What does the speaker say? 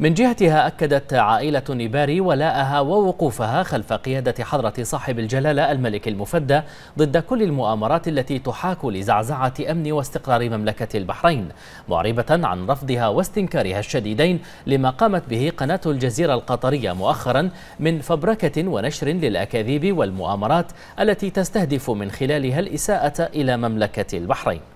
من جهتها أكدت عائلة نيباري ولاءها ووقوفها خلف قيادة حضرة صاحب الجلالة الملك المفدى ضد كل المؤامرات التي تحاك لزعزعة أمن واستقرار مملكة البحرين معربة عن رفضها واستنكارها الشديدين لما قامت به قناة الجزيرة القطرية مؤخرا من فبركة ونشر للأكاذيب والمؤامرات التي تستهدف من خلالها الإساءة إلى مملكة البحرين